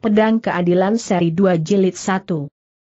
Pedang Keadilan Seri 2 Jilid 1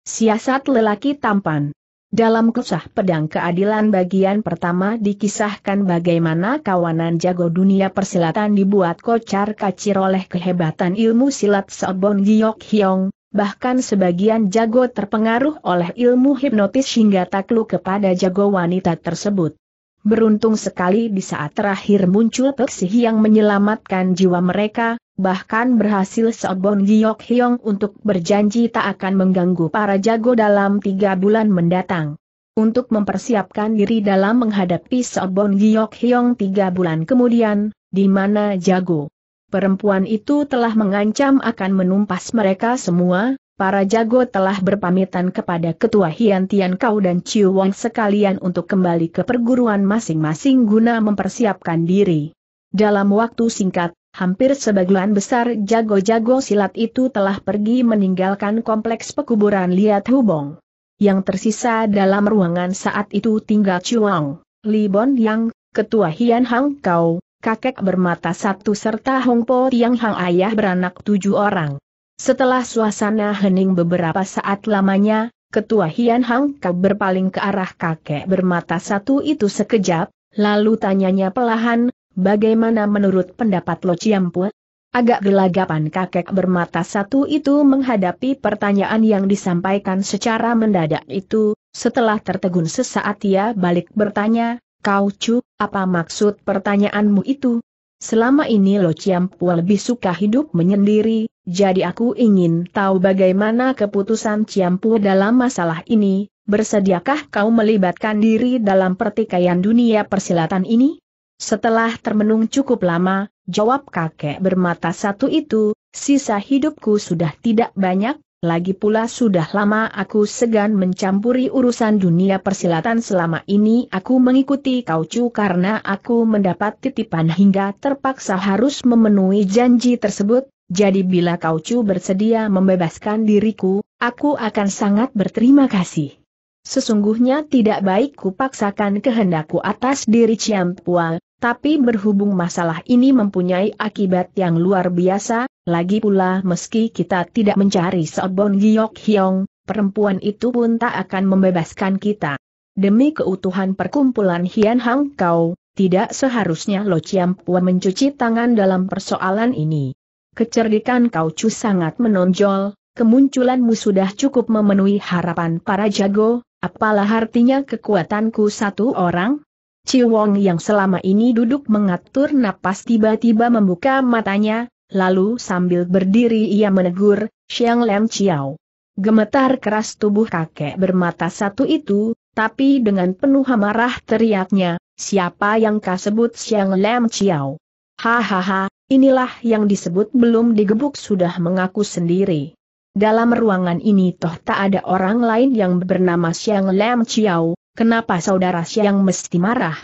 Siasat Lelaki Tampan Dalam kisah Pedang Keadilan bagian pertama dikisahkan bagaimana kawanan jago dunia persilatan dibuat kocar kacir oleh kehebatan ilmu silat Sobon Giyok Hyong, bahkan sebagian jago terpengaruh oleh ilmu hipnotis hingga takluk kepada jago wanita tersebut. Beruntung sekali di saat terakhir muncul peksi yang menyelamatkan jiwa mereka, bahkan berhasil seobong Giok Hyong untuk berjanji tak akan mengganggu para jago dalam tiga bulan mendatang. Untuk mempersiapkan diri dalam menghadapi seobong Giok Hyong tiga bulan kemudian, di mana jago perempuan itu telah mengancam akan menumpas mereka semua, para jago telah berpamitan kepada Ketua Hian Tian Kau dan Chiu Wong sekalian untuk kembali ke perguruan masing-masing guna mempersiapkan diri. Dalam waktu singkat, hampir sebagian besar jago-jago silat itu telah pergi meninggalkan kompleks pekuburan Liat Hubong. Yang tersisa dalam ruangan saat itu tinggal Chuang, Li Bon Yang, Ketua Hian Hang Kau, kakek bermata satu serta Hong Po Tiang Hang ayah beranak tujuh orang. Setelah suasana hening beberapa saat lamanya, Ketua Hian Hang Kau berpaling ke arah kakek bermata satu itu sekejap, lalu tanyanya pelahan, Bagaimana menurut pendapat Lo Ciampu? Agak gelagapan kakek bermata satu itu menghadapi pertanyaan yang disampaikan secara mendadak itu, setelah tertegun sesaat ia balik bertanya, Kau Cu, apa maksud pertanyaanmu itu? Selama ini Lo Ciampu lebih suka hidup menyendiri, jadi aku ingin tahu bagaimana keputusan Ciampu dalam masalah ini, bersediakah kau melibatkan diri dalam pertikaian dunia persilatan ini? Setelah termenung cukup lama, jawab kakek bermata satu itu, sisa hidupku sudah tidak banyak, lagi pula sudah lama aku segan mencampuri urusan dunia persilatan selama ini aku mengikuti kaucu karena aku mendapat titipan hingga terpaksa harus memenuhi janji tersebut, jadi bila kaucu bersedia membebaskan diriku, aku akan sangat berterima kasih. Sesungguhnya tidak baik kupaksakan kehendakku atas diri Ciampual, tapi berhubung masalah ini mempunyai akibat yang luar biasa, lagi pula meski kita tidak mencari Sobon Giyok Hyong, perempuan itu pun tak akan membebaskan kita. Demi keutuhan perkumpulan Hian Hang Kau, tidak seharusnya Lo Chiam Pua mencuci tangan dalam persoalan ini. Kecerdikan Kau Chu sangat menonjol, kemunculanmu sudah cukup memenuhi harapan para jago, apalah artinya kekuatanku satu orang? Ciwong yang selama ini duduk mengatur napas tiba-tiba membuka matanya, lalu sambil berdiri ia menegur, Xiang Lem Chiao. Gemetar keras tubuh kakek bermata satu itu, tapi dengan penuh amarah teriaknya, siapa yang kau sebut Xiang Lem Chiao? Hahaha, inilah yang disebut belum digebuk sudah mengaku sendiri. Dalam ruangan ini toh tak ada orang lain yang bernama Xiang Lam Chiao, Kenapa saudara Siang mesti marah?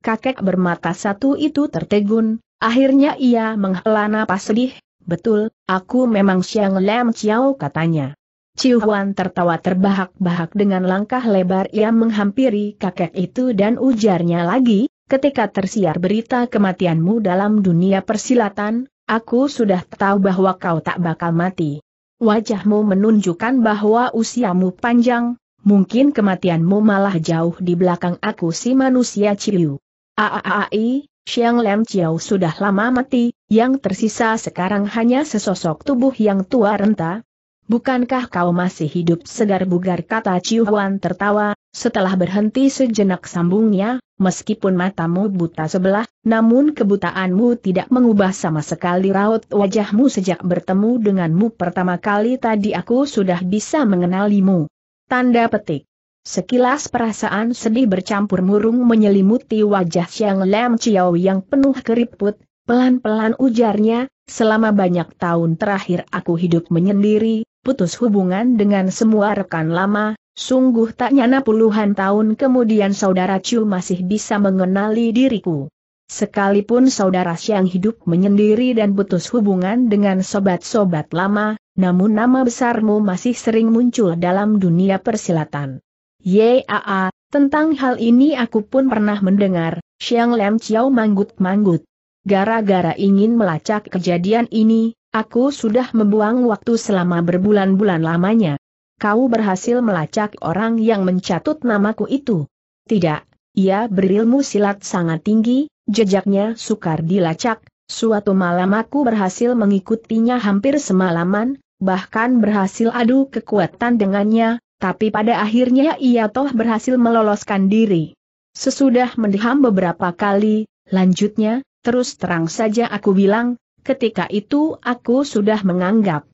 Kakek bermata satu itu tertegun, akhirnya ia menghela napas sedih, betul, aku memang Siang Lam Chiao katanya. Ciu Huan tertawa terbahak-bahak dengan langkah lebar ia menghampiri kakek itu dan ujarnya lagi, ketika tersiar berita kematianmu dalam dunia persilatan, aku sudah tahu bahwa kau tak bakal mati. Wajahmu menunjukkan bahwa usiamu panjang, mungkin kematianmu malah jauh di belakang aku si manusia Ciu. Aaai, Xiang Lem Chiao sudah lama mati, yang tersisa sekarang hanya sesosok tubuh yang tua renta. Bukankah kau masih hidup segar bugar kata Ciu Huan tertawa, setelah berhenti sejenak sambungnya, meskipun matamu buta sebelah, namun kebutaanmu tidak mengubah sama sekali raut wajahmu sejak bertemu denganmu pertama kali tadi aku sudah bisa mengenalimu. Tanda petik. Sekilas perasaan sedih bercampur murung menyelimuti wajah Xiang Lam Chiao yang penuh keriput, pelan-pelan ujarnya, selama banyak tahun terakhir aku hidup menyendiri, putus hubungan dengan semua rekan lama, sungguh tak nyana puluhan tahun kemudian saudara Chu masih bisa mengenali diriku. Sekalipun saudara Siang hidup menyendiri dan putus hubungan dengan sobat-sobat lama, namun nama besarmu masih sering muncul dalam dunia persilatan. Yaa, tentang hal ini aku pun pernah mendengar, Siang Lem Ciao manggut-manggut. Gara-gara ingin melacak kejadian ini, aku sudah membuang waktu selama berbulan-bulan lamanya. Kau berhasil melacak orang yang mencatut namaku itu. Tidak, ia berilmu silat sangat tinggi, Jejaknya sukar dilacak, suatu malam aku berhasil mengikutinya hampir semalaman, bahkan berhasil adu kekuatan dengannya, tapi pada akhirnya ia toh berhasil meloloskan diri. Sesudah mendiham beberapa kali, lanjutnya, terus terang saja aku bilang, ketika itu aku sudah menganggap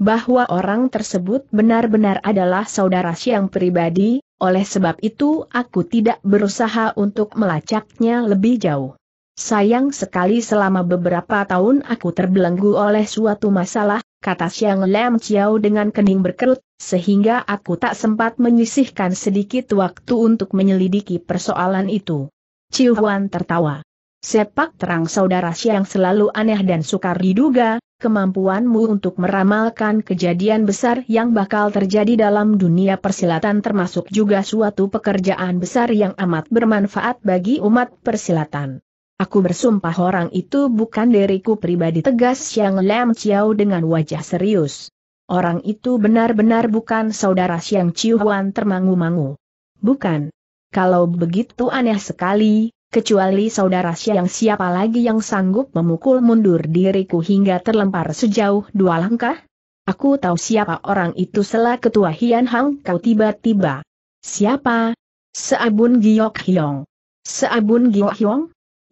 bahwa orang tersebut benar-benar adalah saudara siang pribadi, oleh sebab itu aku tidak berusaha untuk melacaknya lebih jauh. Sayang sekali selama beberapa tahun aku terbelenggu oleh suatu masalah, kata siang Lam Chiao dengan kening berkerut, sehingga aku tak sempat menyisihkan sedikit waktu untuk menyelidiki persoalan itu. Chiu Huan tertawa. Sepak terang saudara siang selalu aneh dan sukar diduga, kemampuanmu untuk meramalkan kejadian besar yang bakal terjadi dalam dunia persilatan termasuk juga suatu pekerjaan besar yang amat bermanfaat bagi umat persilatan. Aku bersumpah orang itu bukan diriku pribadi tegas yang lem ciao dengan wajah serius. Orang itu benar-benar bukan saudara siang Chiuan termangu-mangu. Bukan. Kalau begitu aneh sekali, kecuali saudara yang siapa lagi yang sanggup memukul mundur diriku hingga terlempar sejauh dua langkah? Aku tahu siapa orang itu setelah ketua Hian Hang kau tiba-tiba. Siapa? Seabun Giok Hyong. Seabun Giok Hyong?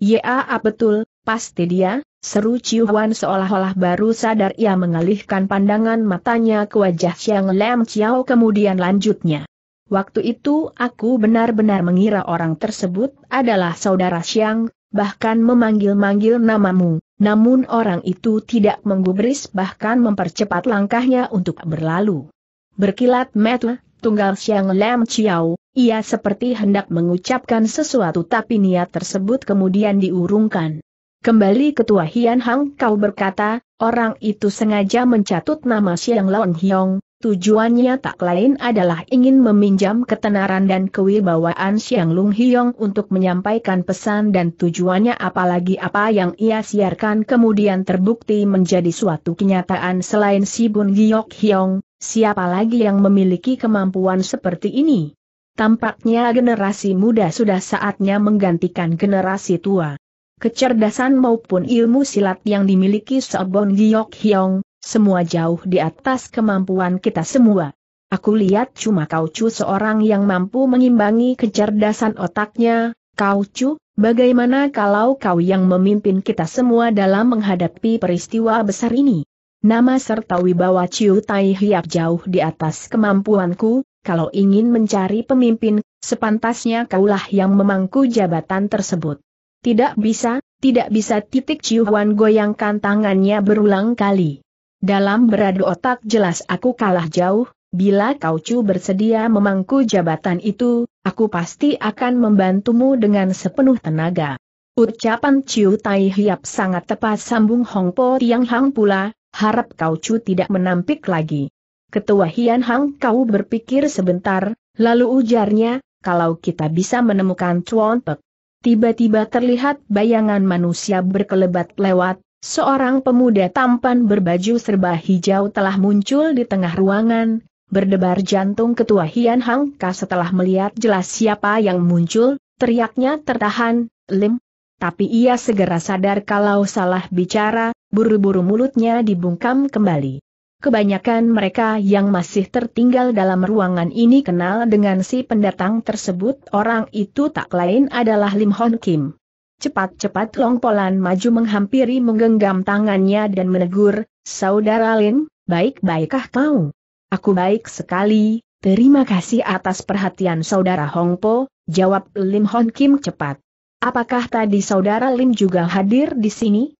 Ya, ah, betul, pasti dia, seru Ciu Huan seolah-olah baru sadar ia mengalihkan pandangan matanya ke wajah Xiang Lam Chiao kemudian lanjutnya. Waktu itu aku benar-benar mengira orang tersebut adalah saudara Siang, bahkan memanggil-manggil namamu, namun orang itu tidak menggubris bahkan mempercepat langkahnya untuk berlalu. Berkilat metu, tunggal Siang Lam Chiao, ia seperti hendak mengucapkan sesuatu tapi niat tersebut kemudian diurungkan. Kembali Ketua Hian Hang kau berkata, Orang itu sengaja mencatut nama Siang Lon Hyong, tujuannya tak lain adalah ingin meminjam ketenaran dan kewibawaan Siang Lung Hyong untuk menyampaikan pesan dan tujuannya apalagi apa yang ia siarkan kemudian terbukti menjadi suatu kenyataan selain Si Bun Giok Hyong, siapa lagi yang memiliki kemampuan seperti ini? Tampaknya generasi muda sudah saatnya menggantikan generasi tua kecerdasan maupun ilmu silat yang dimiliki Sobon Giok Hyong, semua jauh di atas kemampuan kita semua. Aku lihat cuma kau Chu seorang yang mampu mengimbangi kecerdasan otaknya, kau Chu, bagaimana kalau kau yang memimpin kita semua dalam menghadapi peristiwa besar ini? Nama serta wibawa Ciu Tai Hiap jauh di atas kemampuanku, kalau ingin mencari pemimpin, sepantasnya kaulah yang memangku jabatan tersebut. Tidak bisa, tidak bisa titik Ciuan goyangkan tangannya berulang kali. Dalam beradu otak jelas aku kalah jauh, bila kau Chu bersedia memangku jabatan itu, aku pasti akan membantumu dengan sepenuh tenaga. Ucapan Ciu Tai Hiap sangat tepat sambung Hong Po Tiang Hang pula, harap kau Chu tidak menampik lagi. Ketua Hian Hang kau berpikir sebentar, lalu ujarnya, kalau kita bisa menemukan Chuan Pek, Tiba-tiba terlihat bayangan manusia berkelebat lewat, seorang pemuda tampan berbaju serba hijau telah muncul di tengah ruangan, berdebar jantung ketua Hian Hang Hangka setelah melihat jelas siapa yang muncul, teriaknya tertahan, Lim. Tapi ia segera sadar kalau salah bicara, buru-buru mulutnya dibungkam kembali. Kebanyakan mereka yang masih tertinggal dalam ruangan ini kenal dengan si pendatang tersebut orang itu tak lain adalah Lim Hon Kim. Cepat-cepat long polan maju menghampiri menggenggam tangannya dan menegur, Saudara Lin, baik-baikkah kau? Aku baik sekali, terima kasih atas perhatian Saudara Hong Po. jawab Lim Hon Kim cepat. Apakah tadi Saudara Lim juga hadir di sini?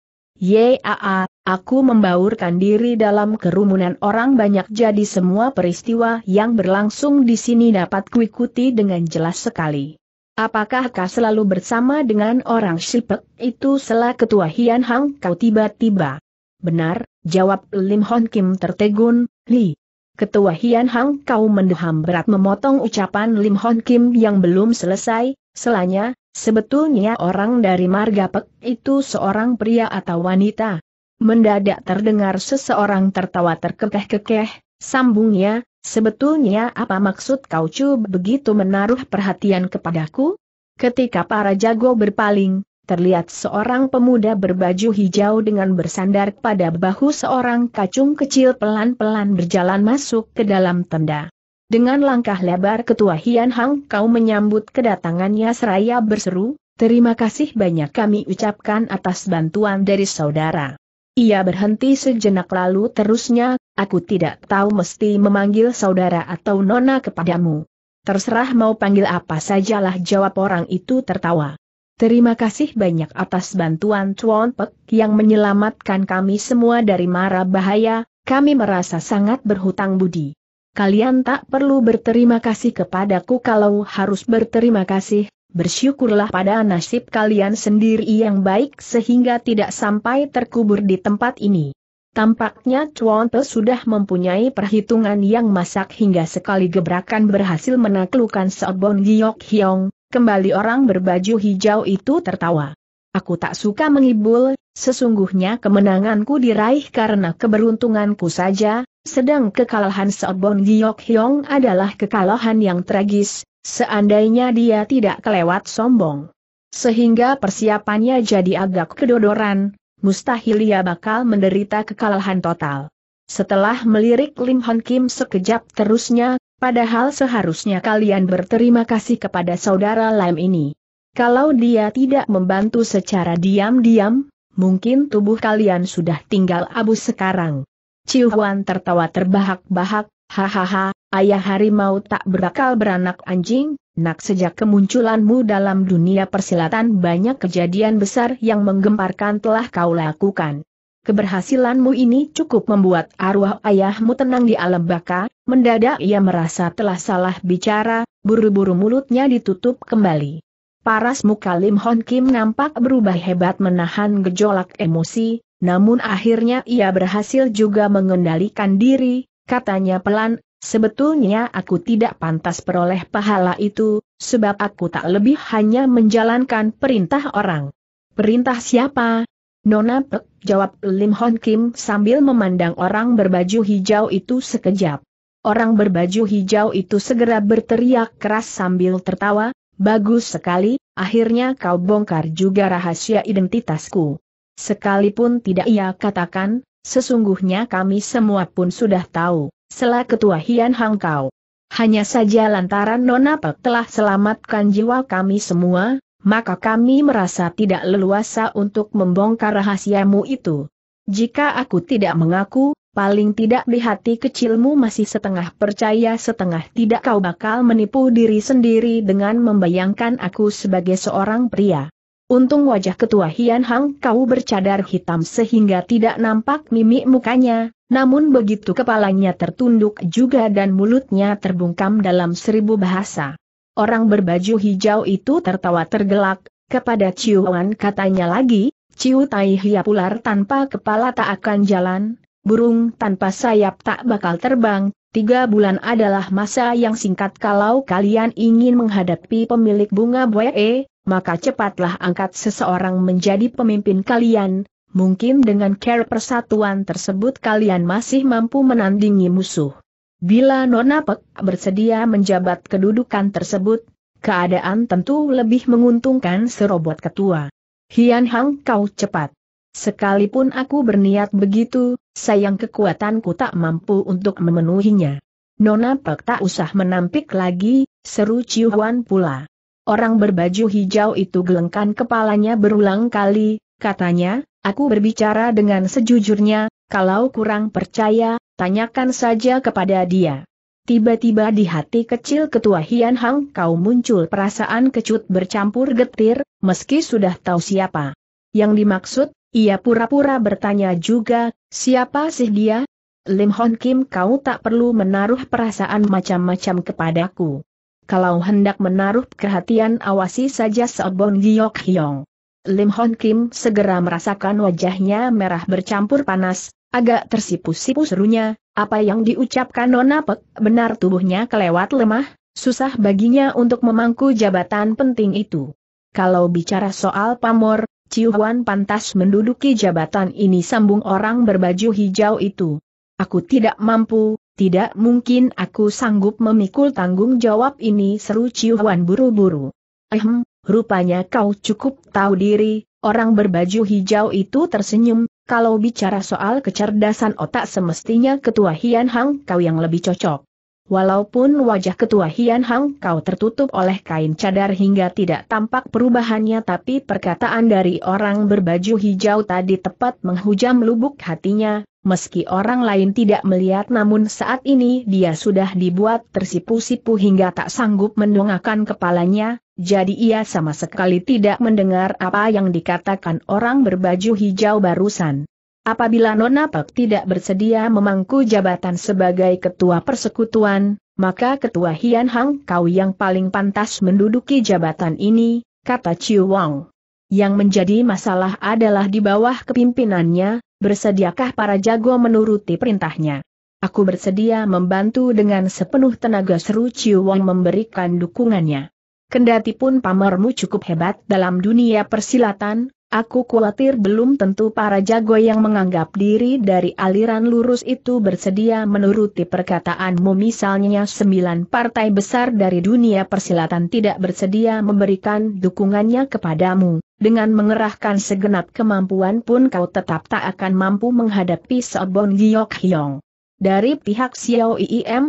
Yaa, ah, ah, aku membaurkan diri dalam kerumunan orang banyak jadi semua peristiwa yang berlangsung di sini dapat kuikuti dengan jelas sekali. Apakah kau selalu bersama dengan orang Shipek itu setelah ketua Hian Hang kau tiba-tiba? Benar, jawab Lim Hon Kim tertegun, Li. Ketua Hian Hang kau mendeham berat memotong ucapan Lim Hon Kim yang belum selesai, Selanya, sebetulnya orang dari marga Pek itu seorang pria atau wanita. Mendadak terdengar seseorang tertawa terkekeh-kekeh, sambungnya, sebetulnya apa maksud kau cu begitu menaruh perhatian kepadaku? Ketika para jago berpaling, terlihat seorang pemuda berbaju hijau dengan bersandar pada bahu seorang kacung kecil pelan-pelan berjalan masuk ke dalam tenda. Dengan langkah lebar Ketua Hian Hang kau menyambut kedatangannya seraya berseru, terima kasih banyak kami ucapkan atas bantuan dari saudara. Ia berhenti sejenak lalu terusnya, aku tidak tahu mesti memanggil saudara atau nona kepadamu. Terserah mau panggil apa sajalah jawab orang itu tertawa. Terima kasih banyak atas bantuan Tuan Pek yang menyelamatkan kami semua dari mara bahaya, kami merasa sangat berhutang budi kalian tak perlu berterima kasih kepadaku kalau harus berterima kasih, bersyukurlah pada nasib kalian sendiri yang baik sehingga tidak sampai terkubur di tempat ini. Tampaknya Chuan Te sudah mempunyai perhitungan yang masak hingga sekali gebrakan berhasil menaklukkan Seobon Giok Hyong, kembali orang berbaju hijau itu tertawa. Aku tak suka mengibul, sesungguhnya kemenanganku diraih karena keberuntunganku saja, sedang kekalahan Seobon Giok Hyong adalah kekalahan yang tragis, seandainya dia tidak kelewat sombong. Sehingga persiapannya jadi agak kedodoran, mustahil ia bakal menderita kekalahan total. Setelah melirik Lim Hon Kim sekejap terusnya, padahal seharusnya kalian berterima kasih kepada saudara Lam ini. Kalau dia tidak membantu secara diam-diam, mungkin tubuh kalian sudah tinggal abu sekarang. Cihuan tertawa terbahak-bahak, hahaha, ayah harimau tak berakal beranak anjing, nak sejak kemunculanmu dalam dunia persilatan banyak kejadian besar yang menggemparkan telah kau lakukan. Keberhasilanmu ini cukup membuat arwah ayahmu tenang di alam baka, mendadak ia merasa telah salah bicara, buru-buru mulutnya ditutup kembali. Paras muka Lim Hon Kim nampak berubah hebat menahan gejolak emosi, namun akhirnya ia berhasil juga mengendalikan diri, katanya pelan, sebetulnya aku tidak pantas peroleh pahala itu, sebab aku tak lebih hanya menjalankan perintah orang. Perintah siapa? Nona Pek, jawab Lim Hon Kim sambil memandang orang berbaju hijau itu sekejap. Orang berbaju hijau itu segera berteriak keras sambil tertawa, bagus sekali, akhirnya kau bongkar juga rahasia identitasku sekalipun tidak ia katakan, sesungguhnya kami semua pun sudah tahu, selah ketua Hian Hang Kau. Hanya saja lantaran Nona Pek telah selamatkan jiwa kami semua, maka kami merasa tidak leluasa untuk membongkar rahasiamu itu. Jika aku tidak mengaku, paling tidak di hati kecilmu masih setengah percaya setengah tidak kau bakal menipu diri sendiri dengan membayangkan aku sebagai seorang pria. Untung wajah ketua Hian Hang kau bercadar hitam sehingga tidak nampak mimik mukanya, namun begitu kepalanya tertunduk juga dan mulutnya terbungkam dalam seribu bahasa. Orang berbaju hijau itu tertawa tergelak, kepada Wan katanya lagi, Ciu Tai Hiap ular tanpa kepala tak akan jalan, burung tanpa sayap tak bakal terbang, Tiga bulan adalah masa yang singkat kalau kalian ingin menghadapi pemilik bunga buee, maka cepatlah angkat seseorang menjadi pemimpin kalian, mungkin dengan care persatuan tersebut kalian masih mampu menandingi musuh. Bila Nona Pek bersedia menjabat kedudukan tersebut, keadaan tentu lebih menguntungkan serobot ketua. Hian Hang kau cepat. Sekalipun aku berniat begitu, sayang kekuatanku tak mampu untuk memenuhinya. Nona Pek tak usah menampik lagi, seru Huan pula. Orang berbaju hijau itu gelengkan kepalanya berulang kali, katanya, aku berbicara dengan sejujurnya, kalau kurang percaya, tanyakan saja kepada dia. Tiba-tiba di hati kecil ketua Hian Hang kau muncul perasaan kecut bercampur getir, meski sudah tahu siapa. Yang dimaksud, ia pura-pura bertanya juga, siapa sih dia? Lim Hon Kim kau tak perlu menaruh perasaan macam-macam kepadaku kalau hendak menaruh perhatian awasi saja Seobong Giyok Hyong. Lim Hon Kim segera merasakan wajahnya merah bercampur panas, agak tersipu-sipu serunya, apa yang diucapkan Nona Pek, benar tubuhnya kelewat lemah, susah baginya untuk memangku jabatan penting itu. Kalau bicara soal pamor, Huan pantas menduduki jabatan ini sambung orang berbaju hijau itu. Aku tidak mampu, tidak mungkin aku sanggup memikul tanggung jawab ini seru Ciuan buru-buru. Ehem, rupanya kau cukup tahu diri, orang berbaju hijau itu tersenyum, kalau bicara soal kecerdasan otak semestinya ketua Hian Hang kau yang lebih cocok. Walaupun wajah ketua Hian Hang kau tertutup oleh kain cadar hingga tidak tampak perubahannya tapi perkataan dari orang berbaju hijau tadi tepat menghujam lubuk hatinya, meski orang lain tidak melihat namun saat ini dia sudah dibuat tersipu-sipu hingga tak sanggup mendongakkan kepalanya, jadi ia sama sekali tidak mendengar apa yang dikatakan orang berbaju hijau barusan. Apabila Nona Pek tidak bersedia memangku jabatan sebagai ketua persekutuan, maka ketua Hian Hang Kau yang paling pantas menduduki jabatan ini, kata Chiu Wang. Yang menjadi masalah adalah di bawah kepimpinannya, bersediakah para jago menuruti perintahnya? Aku bersedia membantu dengan sepenuh tenaga seru Ciu Wang memberikan dukungannya. Kendati pun pamermu cukup hebat dalam dunia persilatan, Aku khawatir belum tentu para jago yang menganggap diri dari aliran lurus itu bersedia menuruti perkataanmu misalnya sembilan partai besar dari dunia persilatan tidak bersedia memberikan dukungannya kepadamu, dengan mengerahkan segenap kemampuan pun kau tetap tak akan mampu menghadapi Sobon Giyok Hyong. Dari pihak Xiao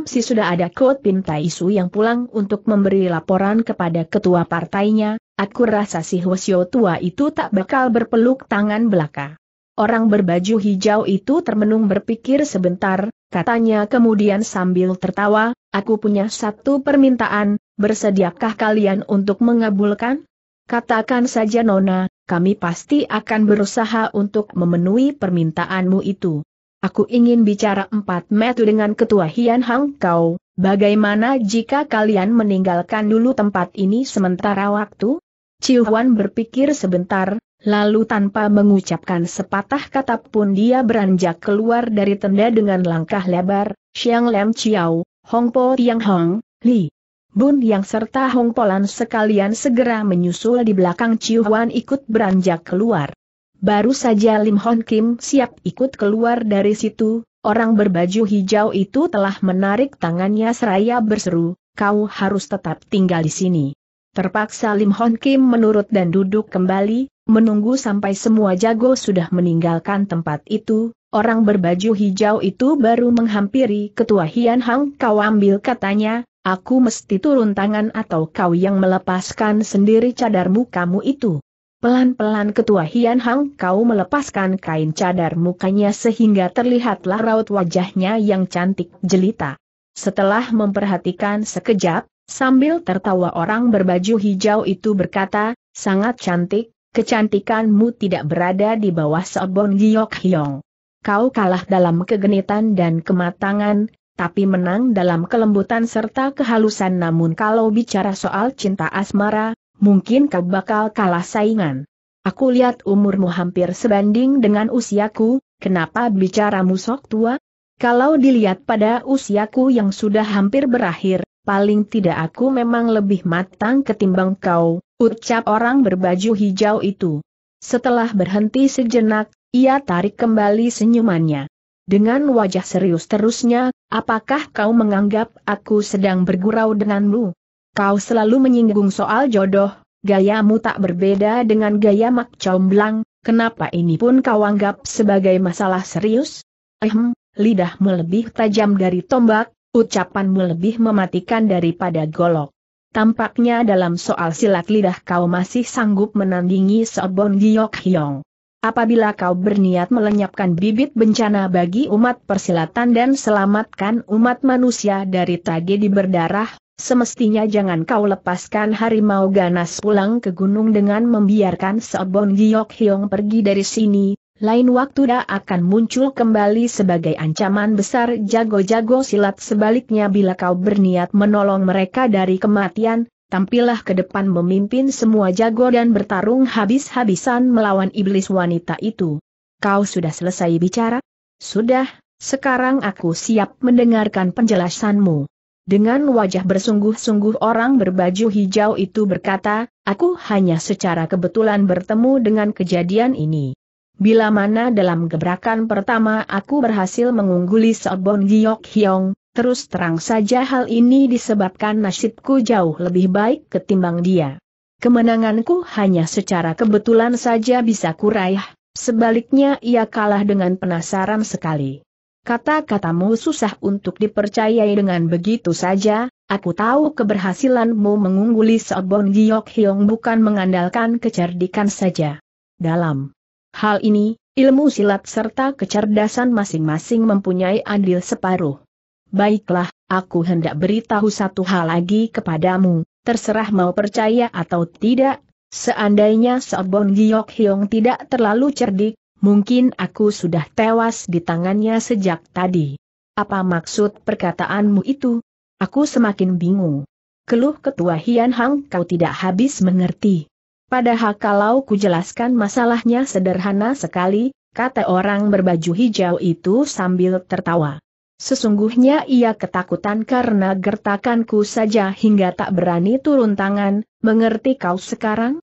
si sudah ada Kod Pintai Su yang pulang untuk memberi laporan kepada ketua partainya, Aku rasa si Hwasyo tua itu tak bakal berpeluk tangan belaka. Orang berbaju hijau itu termenung berpikir sebentar, katanya kemudian sambil tertawa, aku punya satu permintaan, bersediakah kalian untuk mengabulkan? Katakan saja Nona, kami pasti akan berusaha untuk memenuhi permintaanmu itu. Aku ingin bicara empat metu dengan ketua Hian Hang Kau, bagaimana jika kalian meninggalkan dulu tempat ini sementara waktu? Ciu Cihuan berpikir sebentar, lalu tanpa mengucapkan sepatah kata pun dia beranjak keluar dari tenda dengan langkah lebar, Xiang Lem Chiao, Hong Po Tiang Hong, Li. Bun yang serta Hong Polan sekalian segera menyusul di belakang Ciu Cihuan ikut beranjak keluar. Baru saja Lim Hon Kim siap ikut keluar dari situ, orang berbaju hijau itu telah menarik tangannya seraya berseru, kau harus tetap tinggal di sini. Terpaksa Lim Hon Kim menurut dan duduk kembali, menunggu sampai semua jago sudah meninggalkan tempat itu, orang berbaju hijau itu baru menghampiri ketua Hian Hang kau ambil katanya, aku mesti turun tangan atau kau yang melepaskan sendiri cadarmu kamu itu. Pelan-pelan ketua Hian Hang kau melepaskan kain cadar mukanya sehingga terlihatlah raut wajahnya yang cantik jelita. Setelah memperhatikan sekejap, Sambil tertawa orang berbaju hijau itu berkata, sangat cantik, kecantikanmu tidak berada di bawah Sobon Giok Hyong. Kau kalah dalam kegenitan dan kematangan, tapi menang dalam kelembutan serta kehalusan namun kalau bicara soal cinta asmara, mungkin kau bakal kalah saingan. Aku lihat umurmu hampir sebanding dengan usiaku, kenapa bicaramu sok tua? Kalau dilihat pada usiaku yang sudah hampir berakhir, paling tidak aku memang lebih matang ketimbang kau, ucap orang berbaju hijau itu. Setelah berhenti sejenak, ia tarik kembali senyumannya. Dengan wajah serius terusnya, apakah kau menganggap aku sedang bergurau denganmu? Kau selalu menyinggung soal jodoh, gayamu tak berbeda dengan gaya mak comblang, kenapa ini pun kau anggap sebagai masalah serius? Ehm, lidahmu lebih tajam dari tombak, Ucapanmu lebih mematikan daripada golok. Tampaknya dalam soal silat lidah kau masih sanggup menandingi Sobon Giok Hyong. Apabila kau berniat melenyapkan bibit bencana bagi umat persilatan dan selamatkan umat manusia dari tragedi berdarah, semestinya jangan kau lepaskan harimau ganas pulang ke gunung dengan membiarkan Sobon Giok Hyong pergi dari sini, lain waktu dah akan muncul kembali sebagai ancaman besar jago-jago silat sebaliknya bila kau berniat menolong mereka dari kematian, tampillah ke depan memimpin semua jago dan bertarung habis-habisan melawan iblis wanita itu. Kau sudah selesai bicara? Sudah, sekarang aku siap mendengarkan penjelasanmu. Dengan wajah bersungguh-sungguh orang berbaju hijau itu berkata, aku hanya secara kebetulan bertemu dengan kejadian ini. Bila mana dalam gebrakan pertama aku berhasil mengungguli Sobon Giok Hyong, terus terang saja hal ini disebabkan nasibku jauh lebih baik ketimbang dia. Kemenanganku hanya secara kebetulan saja bisa kuraih, sebaliknya ia kalah dengan penasaran sekali. Kata-katamu susah untuk dipercayai dengan begitu saja, aku tahu keberhasilanmu mengungguli Sobon Giok Hyong bukan mengandalkan kecerdikan saja. Dalam Hal ini, ilmu silat serta kecerdasan masing-masing mempunyai andil separuh. Baiklah, aku hendak beritahu satu hal lagi kepadamu, terserah mau percaya atau tidak, seandainya Sobon Giok Hyong tidak terlalu cerdik, mungkin aku sudah tewas di tangannya sejak tadi. Apa maksud perkataanmu itu? Aku semakin bingung. Keluh ketua Hian Hang kau tidak habis mengerti. Padahal kalau ku jelaskan masalahnya sederhana sekali, kata orang berbaju hijau itu sambil tertawa. Sesungguhnya ia ketakutan karena gertakanku saja hingga tak berani turun tangan, mengerti kau sekarang?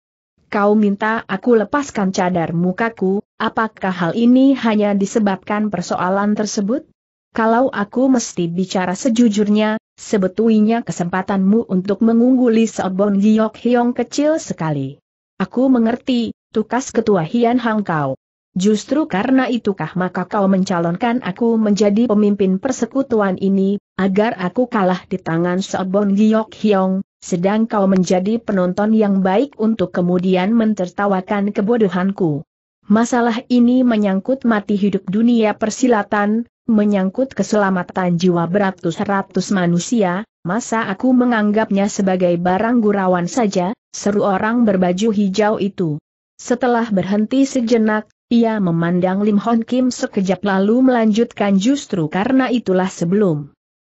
Kau minta aku lepaskan cadar mukaku, apakah hal ini hanya disebabkan persoalan tersebut? Kalau aku mesti bicara sejujurnya, sebetulnya kesempatanmu untuk mengungguli seobong Giok hiong kecil sekali. Aku mengerti, tukas ketua Hian Hang kau. Justru karena itukah maka kau mencalonkan aku menjadi pemimpin persekutuan ini, agar aku kalah di tangan Sobon Giok Hyong, sedang kau menjadi penonton yang baik untuk kemudian mentertawakan kebodohanku. Masalah ini menyangkut mati hidup dunia persilatan, menyangkut keselamatan jiwa beratus-ratus manusia, masa aku menganggapnya sebagai barang gurauan saja, seru orang berbaju hijau itu. Setelah berhenti sejenak, ia memandang Lim Hon Kim sekejap lalu melanjutkan justru karena itulah sebelum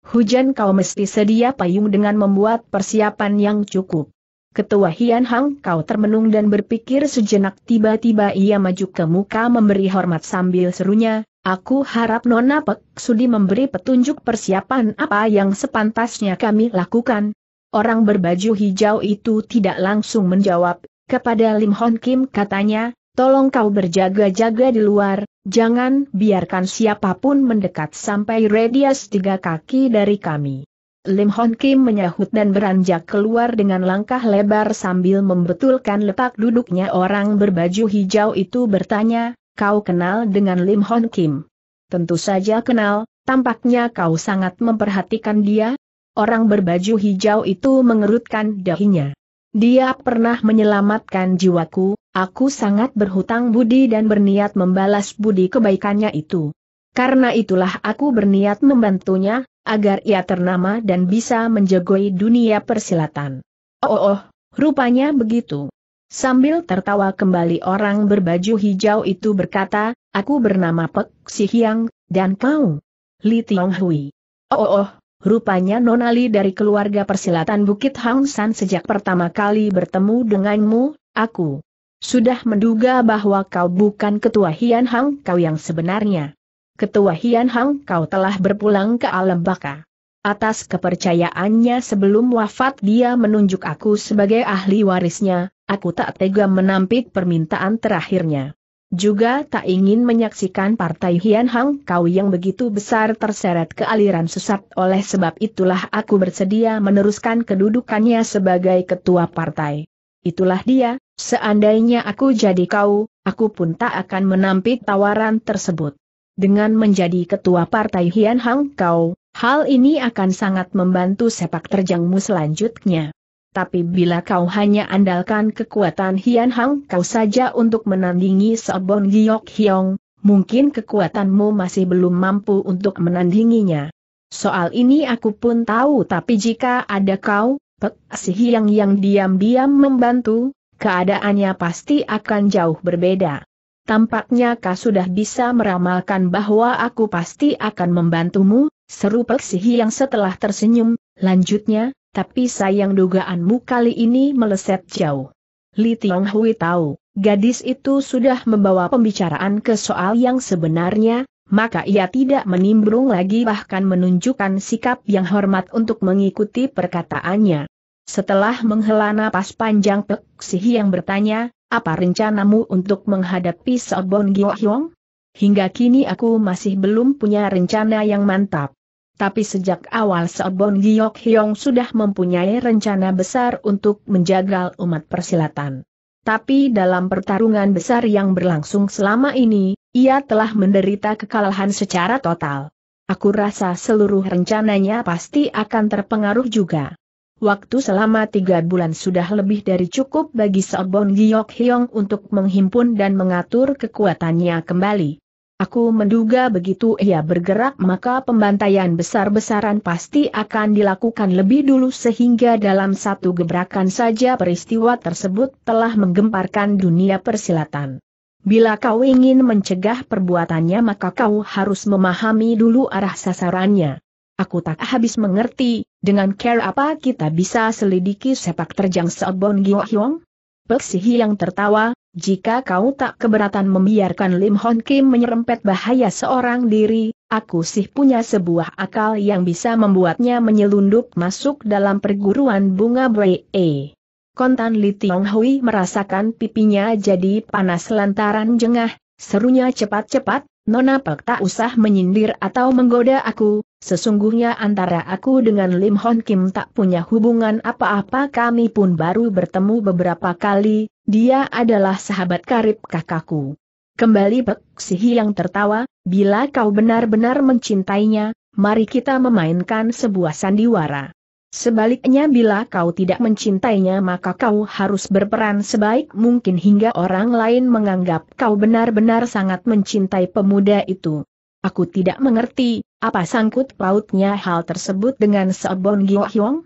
hujan kau mesti sedia payung dengan membuat persiapan yang cukup. Ketua Hian Hang kau termenung dan berpikir sejenak tiba-tiba ia maju ke muka memberi hormat sambil serunya, Aku harap Nona Pek sudi memberi petunjuk persiapan apa yang sepantasnya kami lakukan. Orang berbaju hijau itu tidak langsung menjawab, kepada Lim Hon Kim katanya, tolong kau berjaga-jaga di luar, jangan biarkan siapapun mendekat sampai radius tiga kaki dari kami. Lim Hon Kim menyahut dan beranjak keluar dengan langkah lebar sambil membetulkan letak duduknya orang berbaju hijau itu bertanya, kau kenal dengan Lim Hon Kim. Tentu saja kenal, tampaknya kau sangat memperhatikan dia. Orang berbaju hijau itu mengerutkan dahinya. Dia pernah menyelamatkan jiwaku, aku sangat berhutang budi dan berniat membalas budi kebaikannya itu. Karena itulah aku berniat membantunya, agar ia ternama dan bisa menjagoi dunia persilatan. Oh, oh, oh rupanya begitu. Sambil tertawa kembali orang berbaju hijau itu berkata, aku bernama Pek Si Hiang, dan kau? Li Tiong Hui. Oh oh oh, rupanya Nonali dari keluarga persilatan Bukit Hang San sejak pertama kali bertemu denganmu, aku. Sudah menduga bahwa kau bukan ketua Hian Hang kau yang sebenarnya. Ketua Hian Hang kau telah berpulang ke alam baka. Atas kepercayaannya sebelum wafat dia menunjuk aku sebagai ahli warisnya, Aku tak tega menampik permintaan terakhirnya. Juga tak ingin menyaksikan partai Hian Hang Kau yang begitu besar terseret ke aliran sesat oleh sebab itulah aku bersedia meneruskan kedudukannya sebagai ketua partai. Itulah dia, seandainya aku jadi kau, aku pun tak akan menampik tawaran tersebut. Dengan menjadi ketua partai Hian Hang Kau, hal ini akan sangat membantu sepak terjangmu selanjutnya. Tapi bila kau hanya andalkan kekuatan Hian Hang kau saja untuk menandingi Seobon Giok Hyong, mungkin kekuatanmu masih belum mampu untuk menandinginya. Soal ini aku pun tahu tapi jika ada kau, Pek Si Hyang yang diam-diam membantu, keadaannya pasti akan jauh berbeda. Tampaknya kau sudah bisa meramalkan bahwa aku pasti akan membantumu, seru Pek Si Hyang setelah tersenyum, lanjutnya, tapi sayang dugaanmu kali ini meleset jauh. Li Tiong Hui tahu, gadis itu sudah membawa pembicaraan ke soal yang sebenarnya, maka ia tidak menimbrung lagi bahkan menunjukkan sikap yang hormat untuk mengikuti perkataannya. Setelah menghela napas panjang Pek yang bertanya, apa rencanamu untuk menghadapi Sobon Gyo Hyong? Hingga kini aku masih belum punya rencana yang mantap. Tapi sejak awal Seobon Giok Hyong sudah mempunyai rencana besar untuk menjagal umat persilatan. Tapi dalam pertarungan besar yang berlangsung selama ini, ia telah menderita kekalahan secara total. Aku rasa seluruh rencananya pasti akan terpengaruh juga. Waktu selama tiga bulan sudah lebih dari cukup bagi Seobon Giok Hyong untuk menghimpun dan mengatur kekuatannya kembali. Aku menduga begitu ia bergerak maka pembantaian besar-besaran pasti akan dilakukan lebih dulu sehingga dalam satu gebrakan saja peristiwa tersebut telah menggemparkan dunia persilatan. Bila kau ingin mencegah perbuatannya maka kau harus memahami dulu arah sasarannya. Aku tak habis mengerti, dengan care apa kita bisa selidiki sepak terjang Seobon Gyo Hyong? Peksihi yang tertawa, jika kau tak keberatan membiarkan Lim Hon Kim menyerempet bahaya seorang diri, aku sih punya sebuah akal yang bisa membuatnya menyelundup masuk dalam perguruan bunga Bree. Kontan Li Tiong Hui merasakan pipinya jadi panas lantaran jengah, serunya cepat-cepat, Nona Pak tak usah menyindir atau menggoda aku, sesungguhnya antara aku dengan Lim Hon Kim tak punya hubungan apa-apa kami pun baru bertemu beberapa kali, dia adalah sahabat karib kakakku. Kembali Pek Sihi yang tertawa, bila kau benar-benar mencintainya, mari kita memainkan sebuah sandiwara. Sebaliknya bila kau tidak mencintainya maka kau harus berperan sebaik mungkin hingga orang lain menganggap kau benar-benar sangat mencintai pemuda itu. Aku tidak mengerti, apa sangkut pautnya hal tersebut dengan Seabun Giok Hyong?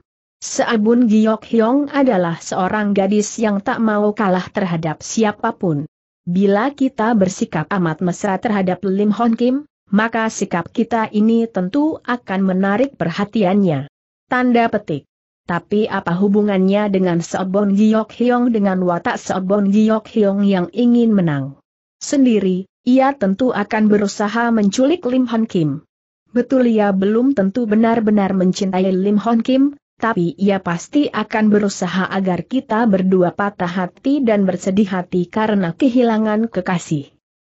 Seabun Giok Hyong adalah seorang gadis yang tak mau kalah terhadap siapapun. Bila kita bersikap amat mesra terhadap Lim Hon Kim, maka sikap kita ini tentu akan menarik perhatiannya. Tanda petik. Tapi apa hubungannya dengan Seobon Giyok Hyong dengan watak Seobon Giyok Hyong yang ingin menang? Sendiri, ia tentu akan berusaha menculik Lim Hon Kim. Betul ia belum tentu benar-benar mencintai Lim Hon Kim, tapi ia pasti akan berusaha agar kita berdua patah hati dan bersedih hati karena kehilangan kekasih.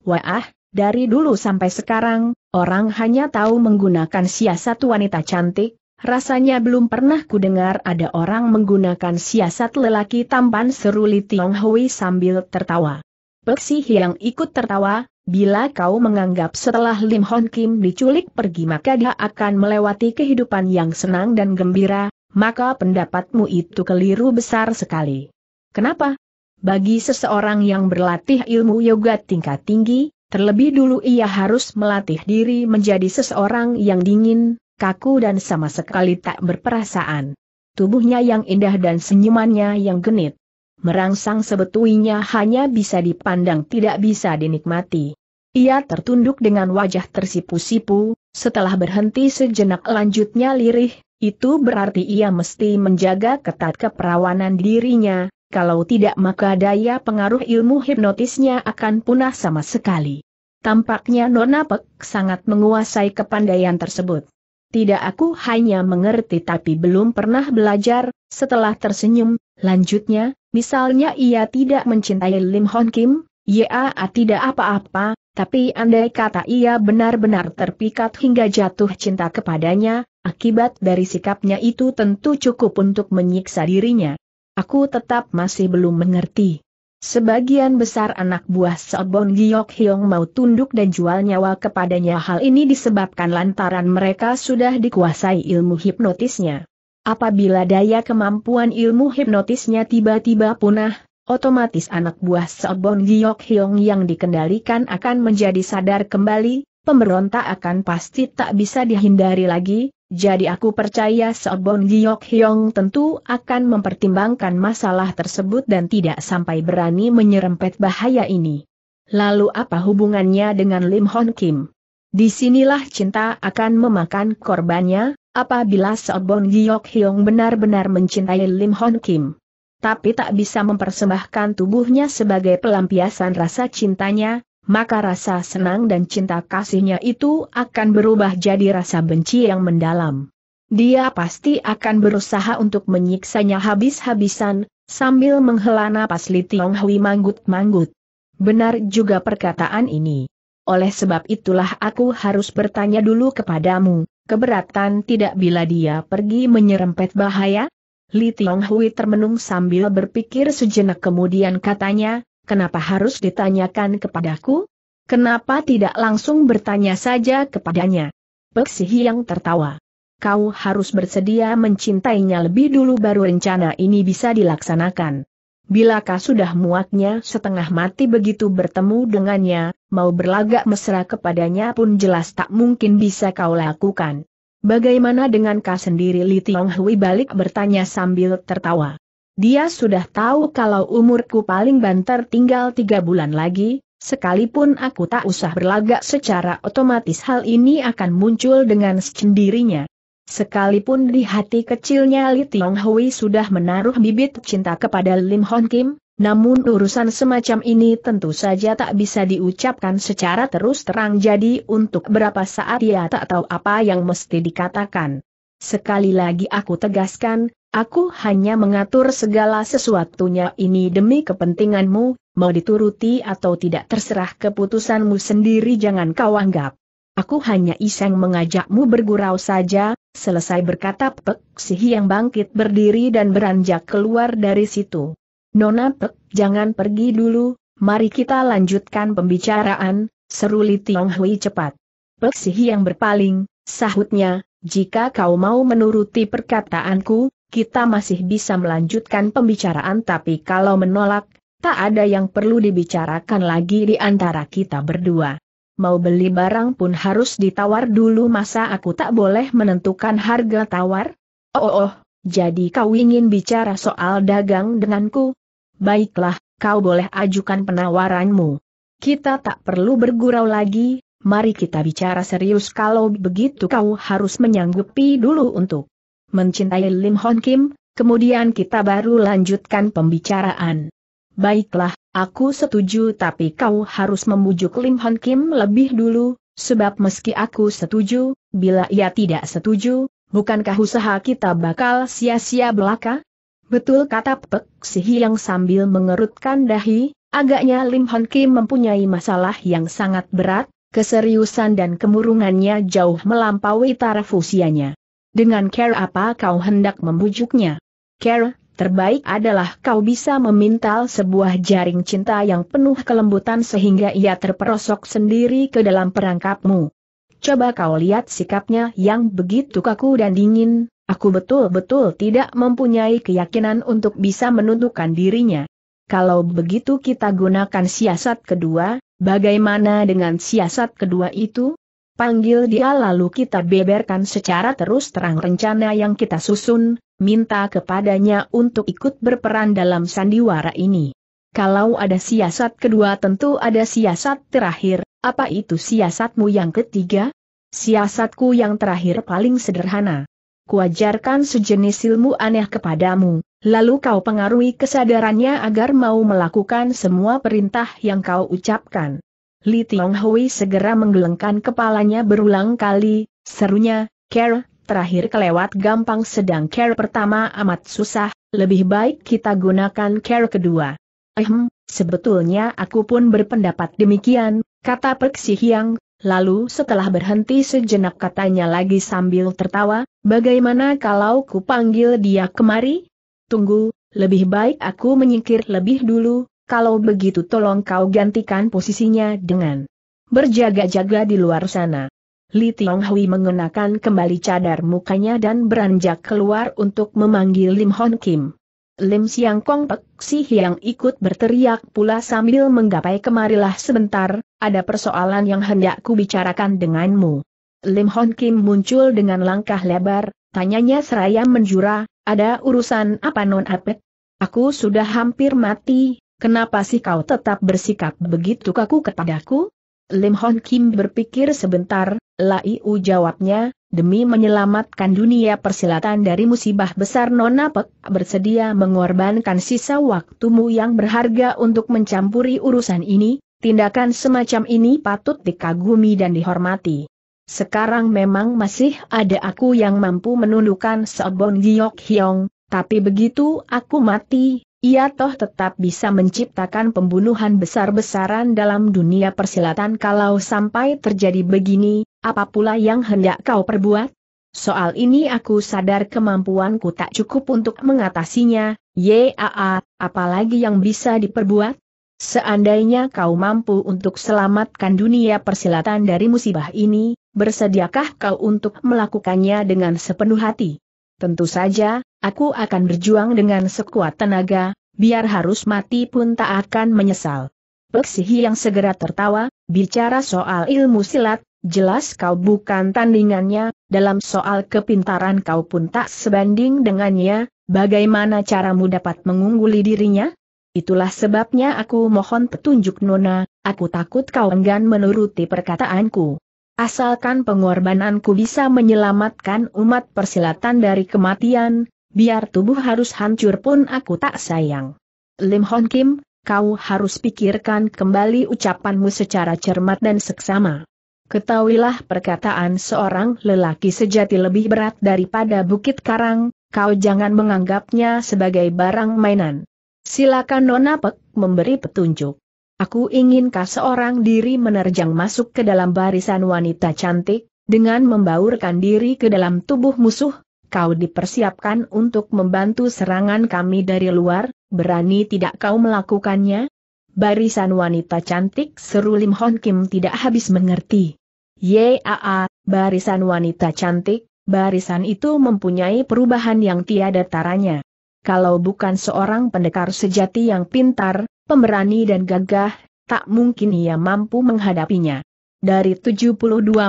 Wah, dari dulu sampai sekarang, orang hanya tahu menggunakan siasat wanita cantik, Rasanya belum pernah kudengar ada orang menggunakan siasat lelaki tampan seruli Li Tiong Hui sambil tertawa. Peksi Hiang ikut tertawa, bila kau menganggap setelah Lim Hon Kim diculik pergi maka dia akan melewati kehidupan yang senang dan gembira, maka pendapatmu itu keliru besar sekali. Kenapa? Bagi seseorang yang berlatih ilmu yoga tingkat tinggi, terlebih dulu ia harus melatih diri menjadi seseorang yang dingin, kaku dan sama sekali tak berperasaan. Tubuhnya yang indah dan senyumannya yang genit. Merangsang sebetulnya hanya bisa dipandang tidak bisa dinikmati. Ia tertunduk dengan wajah tersipu-sipu, setelah berhenti sejenak lanjutnya lirih, itu berarti ia mesti menjaga ketat keperawanan dirinya, kalau tidak maka daya pengaruh ilmu hipnotisnya akan punah sama sekali. Tampaknya Nona Pek sangat menguasai kepandaian tersebut. Tidak aku hanya mengerti tapi belum pernah belajar, setelah tersenyum, lanjutnya, misalnya ia tidak mencintai Lim Hon Kim, ya tidak apa-apa, tapi andai kata ia benar-benar terpikat hingga jatuh cinta kepadanya, akibat dari sikapnya itu tentu cukup untuk menyiksa dirinya. Aku tetap masih belum mengerti. Sebagian besar anak buah Sobon Giok Hiong mau tunduk dan jual nyawa kepadanya hal ini disebabkan lantaran mereka sudah dikuasai ilmu hipnotisnya. Apabila daya kemampuan ilmu hipnotisnya tiba-tiba punah, otomatis anak buah Sobon Giok Hiong yang dikendalikan akan menjadi sadar kembali, pemberontak akan pasti tak bisa dihindari lagi, jadi aku percaya Seobon Giok Hyong tentu akan mempertimbangkan masalah tersebut dan tidak sampai berani menyerempet bahaya ini. Lalu apa hubungannya dengan Lim Hon Kim? Disinilah cinta akan memakan korbannya, apabila Seobon Giok Hyong benar-benar mencintai Lim Hon Kim. Tapi tak bisa mempersembahkan tubuhnya sebagai pelampiasan rasa cintanya, maka rasa senang dan cinta kasihnya itu akan berubah jadi rasa benci yang mendalam. Dia pasti akan berusaha untuk menyiksanya habis-habisan, sambil menghela napas Li Tiong Hui manggut-manggut. Benar juga perkataan ini. Oleh sebab itulah aku harus bertanya dulu kepadamu, keberatan tidak bila dia pergi menyerempet bahaya? Li Tiong Hui termenung sambil berpikir sejenak kemudian katanya, kenapa harus ditanyakan kepadaku? Kenapa tidak langsung bertanya saja kepadanya? Peksihi yang tertawa. Kau harus bersedia mencintainya lebih dulu baru rencana ini bisa dilaksanakan. Bila kau sudah muaknya setengah mati begitu bertemu dengannya, mau berlagak mesra kepadanya pun jelas tak mungkin bisa kau lakukan. Bagaimana dengan kau sendiri Li Tiong Hui balik bertanya sambil tertawa. Dia sudah tahu kalau umurku paling banter tinggal tiga bulan lagi, sekalipun aku tak usah berlagak secara otomatis hal ini akan muncul dengan sendirinya. Sekalipun di hati kecilnya Li Tiong Hui sudah menaruh bibit cinta kepada Lim Hon Kim, namun urusan semacam ini tentu saja tak bisa diucapkan secara terus terang jadi untuk berapa saat ia tak tahu apa yang mesti dikatakan. Sekali lagi aku tegaskan, Aku hanya mengatur segala sesuatunya ini demi kepentinganmu, mau dituruti atau tidak terserah keputusanmu sendiri jangan kau anggap. Aku hanya iseng mengajakmu bergurau saja, selesai berkata Pek yang yang bangkit berdiri dan beranjak keluar dari situ. Nona Pek, jangan pergi dulu, mari kita lanjutkan pembicaraan, seru Li Tiong Hui cepat. Pek yang yang berpaling, sahutnya, jika kau mau menuruti perkataanku, kita masih bisa melanjutkan pembicaraan tapi kalau menolak, tak ada yang perlu dibicarakan lagi di antara kita berdua. Mau beli barang pun harus ditawar dulu masa aku tak boleh menentukan harga tawar? Oh oh, oh jadi kau ingin bicara soal dagang denganku? Baiklah, kau boleh ajukan penawaranmu. Kita tak perlu bergurau lagi, mari kita bicara serius kalau begitu kau harus menyanggupi dulu untuk mencintai Lim Hon Kim, kemudian kita baru lanjutkan pembicaraan. Baiklah, aku setuju tapi kau harus membujuk Lim Hon Kim lebih dulu, sebab meski aku setuju, bila ia tidak setuju, bukankah usaha kita bakal sia-sia belaka? Betul kata Pek yang sambil mengerutkan dahi, agaknya Lim Hon Kim mempunyai masalah yang sangat berat, keseriusan dan kemurungannya jauh melampaui taraf usianya. Dengan care apa kau hendak membujuknya? Care, terbaik adalah kau bisa memintal sebuah jaring cinta yang penuh kelembutan sehingga ia terperosok sendiri ke dalam perangkapmu. Coba kau lihat sikapnya yang begitu kaku dan dingin, aku betul-betul tidak mempunyai keyakinan untuk bisa menundukkan dirinya. Kalau begitu kita gunakan siasat kedua, bagaimana dengan siasat kedua itu? Panggil dia lalu kita beberkan secara terus terang rencana yang kita susun, minta kepadanya untuk ikut berperan dalam sandiwara ini. Kalau ada siasat kedua tentu ada siasat terakhir, apa itu siasatmu yang ketiga? Siasatku yang terakhir paling sederhana. Kuajarkan sejenis ilmu aneh kepadamu, lalu kau pengaruhi kesadarannya agar mau melakukan semua perintah yang kau ucapkan. Li Tiong Hui segera menggelengkan kepalanya berulang kali, serunya, Care, terakhir kelewat gampang sedang Care pertama amat susah, lebih baik kita gunakan Care kedua. Ehem, sebetulnya aku pun berpendapat demikian, kata Pek Hiang, lalu setelah berhenti sejenak katanya lagi sambil tertawa, bagaimana kalau ku panggil dia kemari? Tunggu, lebih baik aku menyingkir lebih dulu, kalau begitu tolong kau gantikan posisinya dengan berjaga-jaga di luar sana. Li Tiong mengenakan kembali cadar mukanya dan beranjak keluar untuk memanggil Lim Hon Kim. Lim Siang Kong Pek Si Hiang ikut berteriak pula sambil menggapai kemarilah sebentar, ada persoalan yang hendak ku bicarakan denganmu. Lim Hon Kim muncul dengan langkah lebar, tanyanya seraya menjura, ada urusan apa non apet? Aku sudah hampir mati, Kenapa sih kau tetap bersikap begitu kaku kepadaku? Lim Hon Kim berpikir sebentar, Laiu jawabnya, demi menyelamatkan dunia persilatan dari musibah besar Nona Pek, bersedia mengorbankan sisa waktumu yang berharga untuk mencampuri urusan ini, tindakan semacam ini patut dikagumi dan dihormati. Sekarang memang masih ada aku yang mampu menundukkan Seobon Giok Hyong, tapi begitu aku mati, ia toh tetap bisa menciptakan pembunuhan besar-besaran dalam dunia persilatan kalau sampai terjadi begini, apa pula yang hendak kau perbuat? Soal ini aku sadar kemampuanku tak cukup untuk mengatasinya, yaa, apalagi yang bisa diperbuat? Seandainya kau mampu untuk selamatkan dunia persilatan dari musibah ini, bersediakah kau untuk melakukannya dengan sepenuh hati? Tentu saja, aku akan berjuang dengan sekuat tenaga, biar harus mati pun tak akan menyesal. Peksihi yang segera tertawa, bicara soal ilmu silat, jelas kau bukan tandingannya, dalam soal kepintaran kau pun tak sebanding dengannya, bagaimana caramu dapat mengungguli dirinya? Itulah sebabnya aku mohon petunjuk Nona, aku takut kau enggan menuruti perkataanku. Asalkan pengorbananku bisa menyelamatkan umat persilatan dari kematian, biar tubuh harus hancur pun aku tak sayang. Lim Hon Kim, kau harus pikirkan kembali ucapanmu secara cermat dan seksama. Ketahuilah perkataan seorang lelaki sejati lebih berat daripada bukit karang, kau jangan menganggapnya sebagai barang mainan. Silakan Nona Pek memberi petunjuk. Aku inginkah seorang diri menerjang masuk ke dalam barisan wanita cantik, dengan membaurkan diri ke dalam tubuh musuh? Kau dipersiapkan untuk membantu serangan kami dari luar, berani tidak kau melakukannya? Barisan wanita cantik seru Lim Hon Kim tidak habis mengerti. Yaa, barisan wanita cantik, barisan itu mempunyai perubahan yang tiada taranya. Kalau bukan seorang pendekar sejati yang pintar, Pemberani dan gagah, tak mungkin ia mampu menghadapinya. Dari 72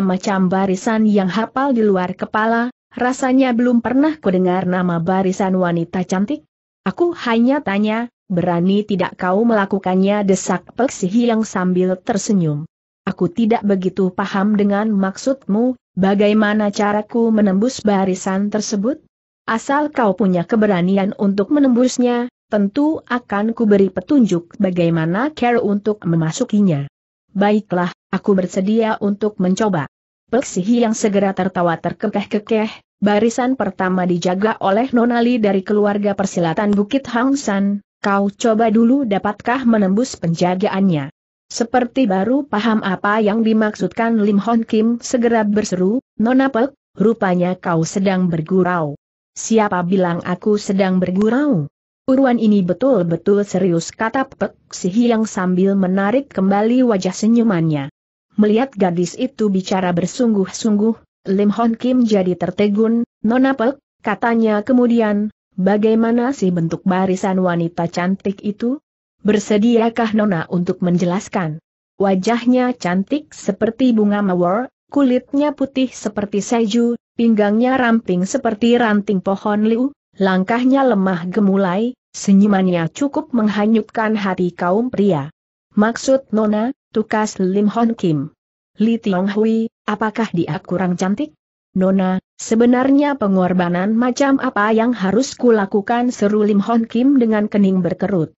macam barisan yang hafal di luar kepala, rasanya belum pernah kudengar nama barisan wanita cantik. Aku hanya tanya, berani tidak kau melakukannya desak Peksihi hilang sambil tersenyum. Aku tidak begitu paham dengan maksudmu, bagaimana caraku menembus barisan tersebut? Asal kau punya keberanian untuk menembusnya, tentu akan kuberi petunjuk bagaimana care untuk memasukinya. Baiklah, aku bersedia untuk mencoba. Peksihi yang segera tertawa terkekeh-kekeh, barisan pertama dijaga oleh Nonali dari keluarga persilatan Bukit Hangsan, kau coba dulu dapatkah menembus penjagaannya. Seperti baru paham apa yang dimaksudkan Lim Hon Kim segera berseru, Nona Pek, rupanya kau sedang bergurau. Siapa bilang aku sedang bergurau? Uruan ini betul-betul serius kata Pek Si Hiang sambil menarik kembali wajah senyumannya. Melihat gadis itu bicara bersungguh-sungguh, Lim Hon Kim jadi tertegun, Nona Pek, katanya kemudian, bagaimana sih bentuk barisan wanita cantik itu? Bersediakah Nona untuk menjelaskan? Wajahnya cantik seperti bunga mawar, kulitnya putih seperti seju, pinggangnya ramping seperti ranting pohon liu, Langkahnya lemah gemulai, senyumannya cukup menghanyutkan hati kaum pria. Maksud Nona, tukas Lim Hon Kim. Li Tiong Hui, apakah dia kurang cantik? Nona, sebenarnya pengorbanan macam apa yang harus kulakukan seru Lim Hon Kim dengan kening berkerut.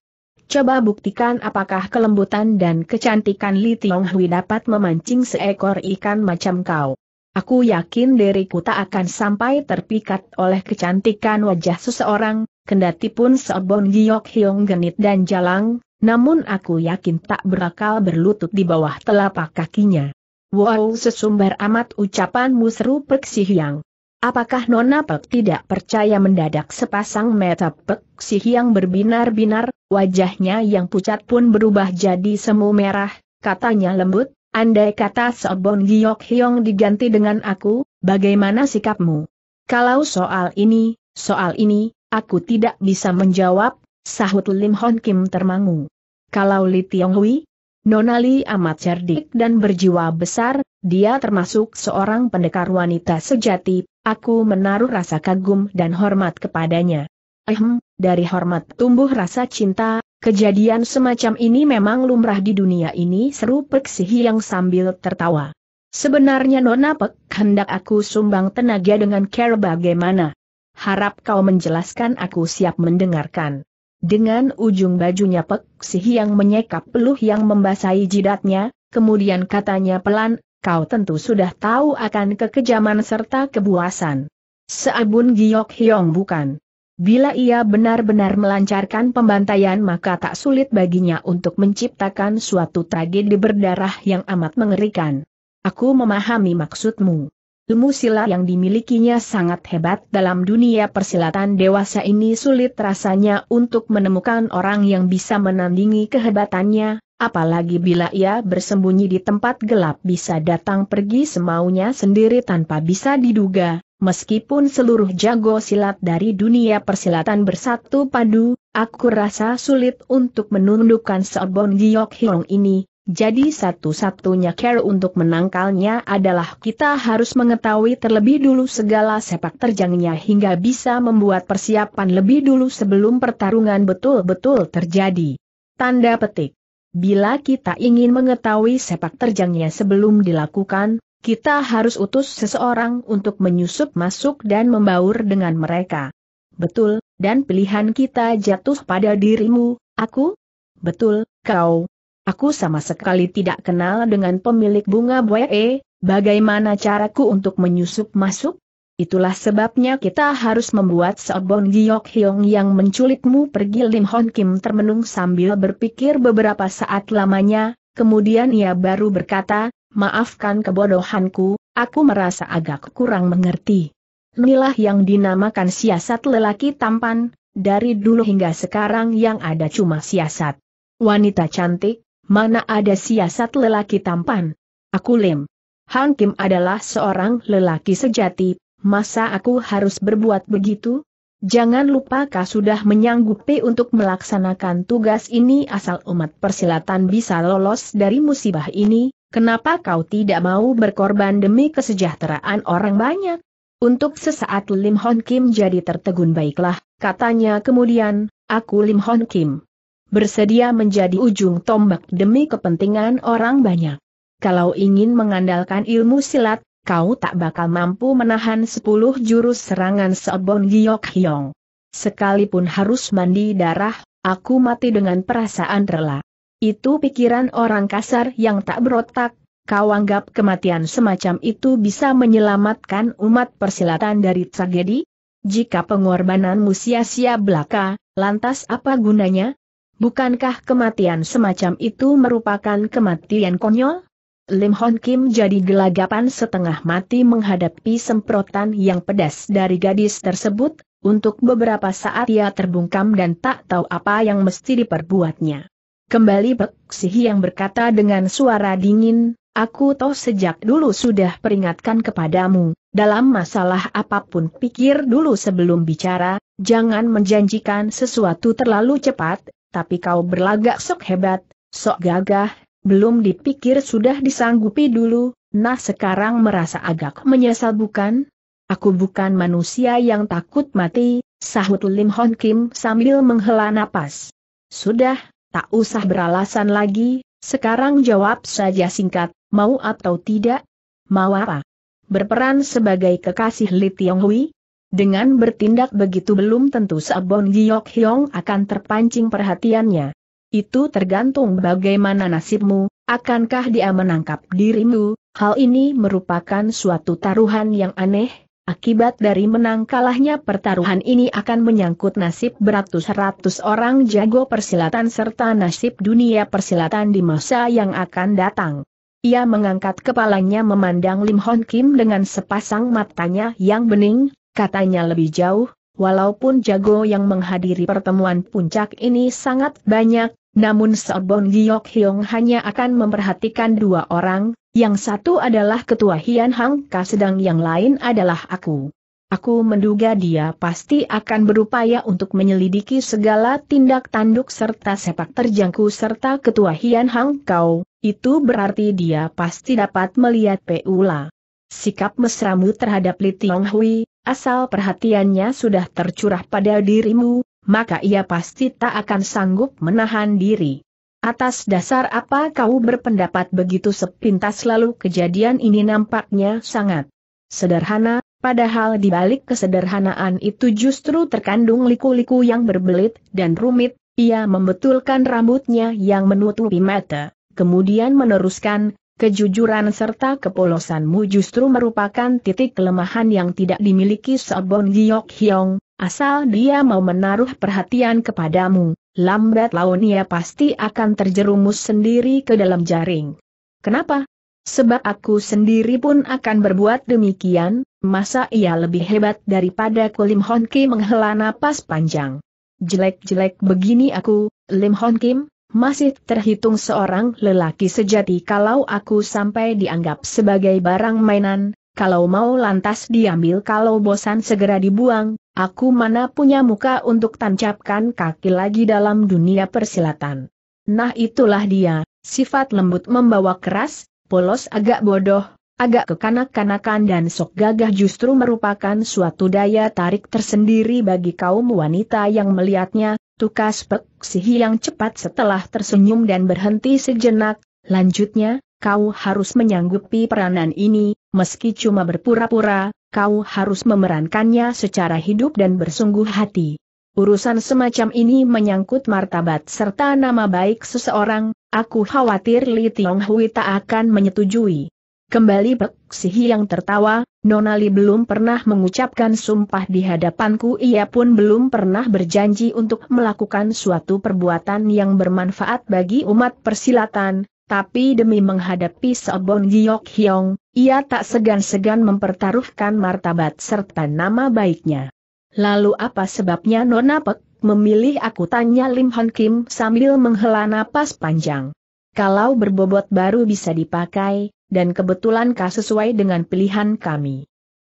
Coba buktikan apakah kelembutan dan kecantikan Li Tiong Hui dapat memancing seekor ikan macam kau. Aku yakin diriku tak akan sampai terpikat oleh kecantikan wajah seseorang, kendati pun Seobon Giok Hyong genit dan jalang, namun aku yakin tak berakal berlutut di bawah telapak kakinya. Wow sesumbar amat ucapanmu seru Pek Si Hyang. Apakah Nona Pek tidak percaya mendadak sepasang mata Pek Si Hyang berbinar-binar, wajahnya yang pucat pun berubah jadi semu merah, katanya lembut, Andai kata Sobon Giok Hyong diganti dengan aku, bagaimana sikapmu? Kalau soal ini, soal ini, aku tidak bisa menjawab, sahut Lim Hon Kim termangu. Kalau Li Tiong Hui, Nona amat cerdik dan berjiwa besar, dia termasuk seorang pendekar wanita sejati, aku menaruh rasa kagum dan hormat kepadanya. Ehem, dari hormat tumbuh rasa cinta, kejadian semacam ini memang lumrah di dunia ini seru Pek yang sambil tertawa. Sebenarnya Nona Pek, hendak aku sumbang tenaga dengan care bagaimana. Harap kau menjelaskan aku siap mendengarkan. Dengan ujung bajunya Pek yang menyekap peluh yang membasahi jidatnya, kemudian katanya pelan, kau tentu sudah tahu akan kekejaman serta kebuasan. Seabun Giok Hyong bukan? Bila ia benar-benar melancarkan pembantaian maka tak sulit baginya untuk menciptakan suatu tragedi berdarah yang amat mengerikan. Aku memahami maksudmu. Ilmu sila yang dimilikinya sangat hebat dalam dunia persilatan dewasa ini sulit rasanya untuk menemukan orang yang bisa menandingi kehebatannya, apalagi bila ia bersembunyi di tempat gelap bisa datang pergi semaunya sendiri tanpa bisa diduga, meskipun seluruh jago silat dari dunia persilatan bersatu padu, aku rasa sulit untuk menundukkan Seobon Giok Hiong ini, jadi satu-satunya care untuk menangkalnya adalah kita harus mengetahui terlebih dulu segala sepak terjangnya hingga bisa membuat persiapan lebih dulu sebelum pertarungan betul-betul terjadi. Tanda petik. Bila kita ingin mengetahui sepak terjangnya sebelum dilakukan, kita harus utus seseorang untuk menyusup masuk dan membaur dengan mereka. Betul, dan pilihan kita jatuh pada dirimu, aku? Betul, kau. Aku sama sekali tidak kenal dengan pemilik bunga buae, bagaimana caraku untuk menyusup masuk? Itulah sebabnya kita harus membuat Seobon Giok Hyong yang menculikmu pergi Lim Hon Kim termenung sambil berpikir beberapa saat lamanya, kemudian ia baru berkata, Maafkan kebodohanku, aku merasa agak kurang mengerti. Inilah yang dinamakan siasat lelaki tampan, dari dulu hingga sekarang yang ada cuma siasat. Wanita cantik, mana ada siasat lelaki tampan? Aku lem. Han Kim adalah seorang lelaki sejati, masa aku harus berbuat begitu? Jangan lupa kau sudah menyanggupi untuk melaksanakan tugas ini asal umat persilatan bisa lolos dari musibah ini, Kenapa kau tidak mau berkorban demi kesejahteraan orang banyak? Untuk sesaat Lim Hon Kim jadi tertegun baiklah, katanya kemudian, aku Lim Hon Kim. Bersedia menjadi ujung tombak demi kepentingan orang banyak. Kalau ingin mengandalkan ilmu silat, kau tak bakal mampu menahan 10 jurus serangan Seobon Giok Hyong. Sekalipun harus mandi darah, aku mati dengan perasaan rela. Itu pikiran orang kasar yang tak berotak, kau anggap kematian semacam itu bisa menyelamatkan umat persilatan dari tragedi? Jika pengorbananmu sia-sia belaka, lantas apa gunanya? Bukankah kematian semacam itu merupakan kematian konyol? Lim Hon Kim jadi gelagapan setengah mati menghadapi semprotan yang pedas dari gadis tersebut, untuk beberapa saat ia terbungkam dan tak tahu apa yang mesti diperbuatnya. Kembali Pek yang berkata dengan suara dingin, aku toh sejak dulu sudah peringatkan kepadamu, dalam masalah apapun pikir dulu sebelum bicara, jangan menjanjikan sesuatu terlalu cepat, tapi kau berlagak sok hebat, sok gagah, belum dipikir sudah disanggupi dulu, nah sekarang merasa agak menyesal bukan? Aku bukan manusia yang takut mati, sahut Lim Hon Kim sambil menghela napas. Sudah, Tak usah beralasan lagi, sekarang jawab saja singkat, mau atau tidak? Mau apa? Berperan sebagai kekasih Li Tionghui? Dengan bertindak begitu belum tentu Sabon Giok Hyong akan terpancing perhatiannya. Itu tergantung bagaimana nasibmu, akankah dia menangkap dirimu, hal ini merupakan suatu taruhan yang aneh, Akibat dari menang kalahnya pertaruhan ini akan menyangkut nasib beratus-ratus orang jago persilatan serta nasib dunia persilatan di masa yang akan datang. Ia mengangkat kepalanya memandang Lim Hon Kim dengan sepasang matanya yang bening, katanya lebih jauh, walaupun jago yang menghadiri pertemuan puncak ini sangat banyak, namun Sobon Giok Hyong hanya akan memperhatikan dua orang, yang satu adalah ketua Hian Hang Ka sedang yang lain adalah aku. Aku menduga dia pasti akan berupaya untuk menyelidiki segala tindak tanduk serta sepak terjangku serta ketua Hian Hang Kau, itu berarti dia pasti dapat melihat Peula. Sikap mesramu terhadap Li Tiong Hui, Asal perhatiannya sudah tercurah pada dirimu, maka ia pasti tak akan sanggup menahan diri. Atas dasar apa kau berpendapat begitu sepintas lalu kejadian ini nampaknya sangat sederhana, padahal di balik kesederhanaan itu justru terkandung liku-liku yang berbelit dan rumit, ia membetulkan rambutnya yang menutupi mata, kemudian meneruskan, Kejujuran serta kepolosanmu justru merupakan titik kelemahan yang tidak dimiliki Sobon Giok Hyong, asal dia mau menaruh perhatian kepadamu, lambat laun ia pasti akan terjerumus sendiri ke dalam jaring. Kenapa? Sebab aku sendiri pun akan berbuat demikian, masa ia lebih hebat daripada Kulim Hon Ki menghela napas panjang. Jelek-jelek begini aku, Lim Hon Kim, masih terhitung seorang lelaki sejati kalau aku sampai dianggap sebagai barang mainan, kalau mau lantas diambil kalau bosan segera dibuang, aku mana punya muka untuk tancapkan kaki lagi dalam dunia persilatan. Nah itulah dia, sifat lembut membawa keras, polos agak bodoh, agak kekanak-kanakan dan sok gagah justru merupakan suatu daya tarik tersendiri bagi kaum wanita yang melihatnya, Tukas Pek Sihi yang cepat setelah tersenyum dan berhenti sejenak, lanjutnya, kau harus menyanggupi peranan ini, meski cuma berpura-pura, kau harus memerankannya secara hidup dan bersungguh hati. Urusan semacam ini menyangkut martabat serta nama baik seseorang, aku khawatir Li Tiong tak akan menyetujui. Kembali Pek Sihi yang tertawa, Nonali belum pernah mengucapkan sumpah di hadapanku ia pun belum pernah berjanji untuk melakukan suatu perbuatan yang bermanfaat bagi umat persilatan, tapi demi menghadapi Sobon Giyok Hyong, ia tak segan-segan mempertaruhkan martabat serta nama baiknya. Lalu apa sebabnya Nona Pek memilih aku tanya Lim Hon Kim sambil menghela napas panjang. Kalau berbobot baru bisa dipakai, dan kebetulankah sesuai dengan pilihan kami.